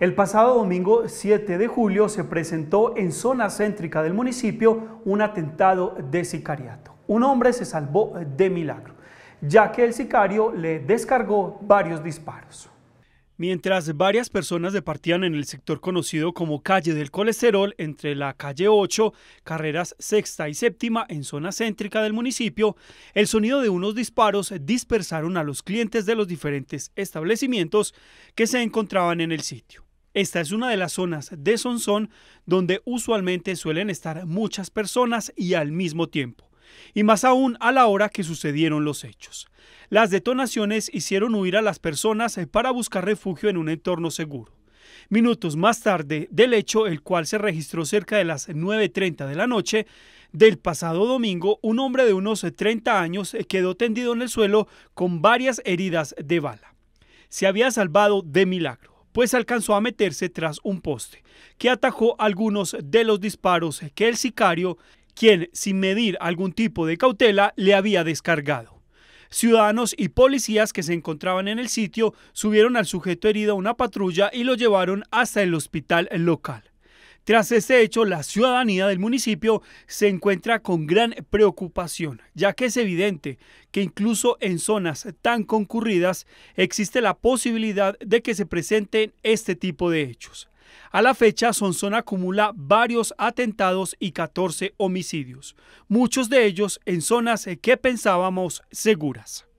El pasado domingo 7 de julio se presentó en zona céntrica del municipio un atentado de sicariato. Un hombre se salvó de milagro, ya que el sicario le descargó varios disparos. Mientras varias personas departían en el sector conocido como Calle del Colesterol, entre la calle 8, carreras sexta y séptima en zona céntrica del municipio, el sonido de unos disparos dispersaron a los clientes de los diferentes establecimientos que se encontraban en el sitio. Esta es una de las zonas de Sonsón donde usualmente suelen estar muchas personas y al mismo tiempo, y más aún a la hora que sucedieron los hechos. Las detonaciones hicieron huir a las personas eh, para buscar refugio en un entorno seguro. Minutos más tarde del hecho, el cual se registró cerca de las 9.30 de la noche del pasado domingo, un hombre de unos 30 años eh, quedó tendido en el suelo con varias heridas de bala. Se había salvado de milagro pues alcanzó a meterse tras un poste, que atajó algunos de los disparos que el sicario, quien sin medir algún tipo de cautela, le había descargado. Ciudadanos y policías que se encontraban en el sitio subieron al sujeto herido a una patrulla y lo llevaron hasta el hospital local. Tras este hecho, la ciudadanía del municipio se encuentra con gran preocupación, ya que es evidente que incluso en zonas tan concurridas existe la posibilidad de que se presenten este tipo de hechos. A la fecha, Sonzón acumula varios atentados y 14 homicidios, muchos de ellos en zonas que pensábamos seguras.